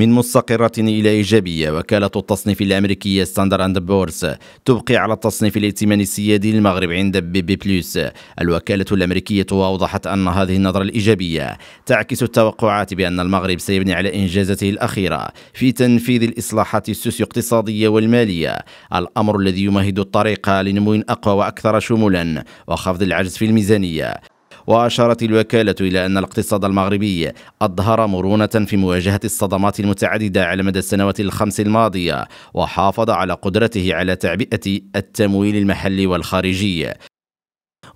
من مستقرة إلى إيجابية وكالة التصنيف الأمريكية ستاندر أند بورس تبقي على التصنيف الائتماني السيادي للمغرب عند بي بي بلوس الوكالة الأمريكية أوضحت أن هذه النظرة الإيجابية تعكس التوقعات بأن المغرب سيبني على إنجازاته الأخيرة في تنفيذ الإصلاحات السوسيو اقتصادية والمالية الأمر الذي يمهد الطريق لنمو أقوى وأكثر شمولا وخفض العجز في الميزانية وأشارت الوكالة إلى أن الاقتصاد المغربي أظهر مرونة في مواجهة الصدمات المتعددة على مدى السنوات الخمس الماضية وحافظ على قدرته على تعبئة التمويل المحلي والخارجي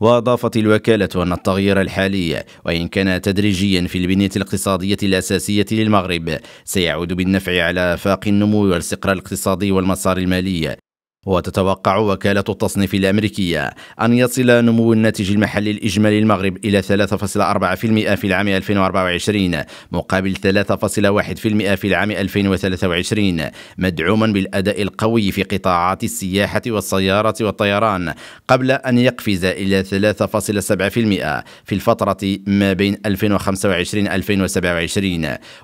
وأضافت الوكالة أن التغيير الحالي وإن كان تدريجيا في البنية الاقتصادية الأساسية للمغرب سيعود بالنفع على آفاق النمو والاستقرار الاقتصادي والمسار المالي وتتوقع وكالة التصنيف الأمريكية أن يصل نمو الناتج المحلي الإجمالي المغرب إلى 3.4% في العام 2024 مقابل 3.1% في العام 2023 مدعوما بالأداء القوي في قطاعات السياحة والسيارة والطيران قبل أن يقفز إلى 3.7% في الفترة ما بين 2025-2027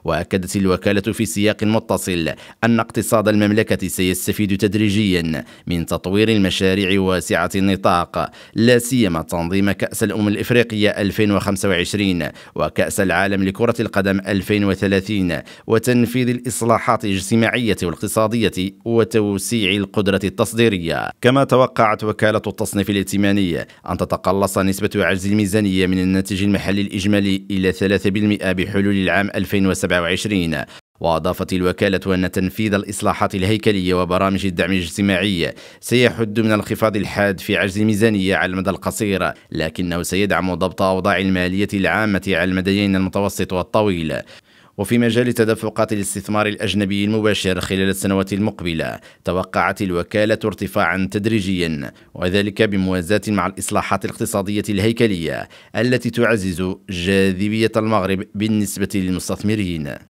وأكدت الوكالة في سياق متصل أن اقتصاد المملكة سيستفيد تدريجيا من تطوير المشاريع واسعة النطاق لا سيما تنظيم كأس الأمم الإفريقية 2025 وكأس العالم لكرة القدم 2030 وتنفيذ الإصلاحات الاجتماعية والاقتصادية وتوسيع القدرة التصديرية كما توقعت وكالة التصنيف الائتماني أن تتقلص نسبة عجز الميزانية من الناتج المحلي الإجمالي إلى 3% بحلول العام 2027 وأضافت الوكالة أن تنفيذ الإصلاحات الهيكلية وبرامج الدعم الاجتماعي سيحد من الانخفاض الحاد في عجز الميزانية على المدى القصير لكنه سيدعم ضبط أوضاع المالية العامة على المديين المتوسط والطويل وفي مجال تدفقات الاستثمار الأجنبي المباشر خلال السنوات المقبلة توقعت الوكالة ارتفاعا تدريجيا وذلك بموازاة مع الإصلاحات الاقتصادية الهيكلية التي تعزز جاذبية المغرب بالنسبة للمستثمرين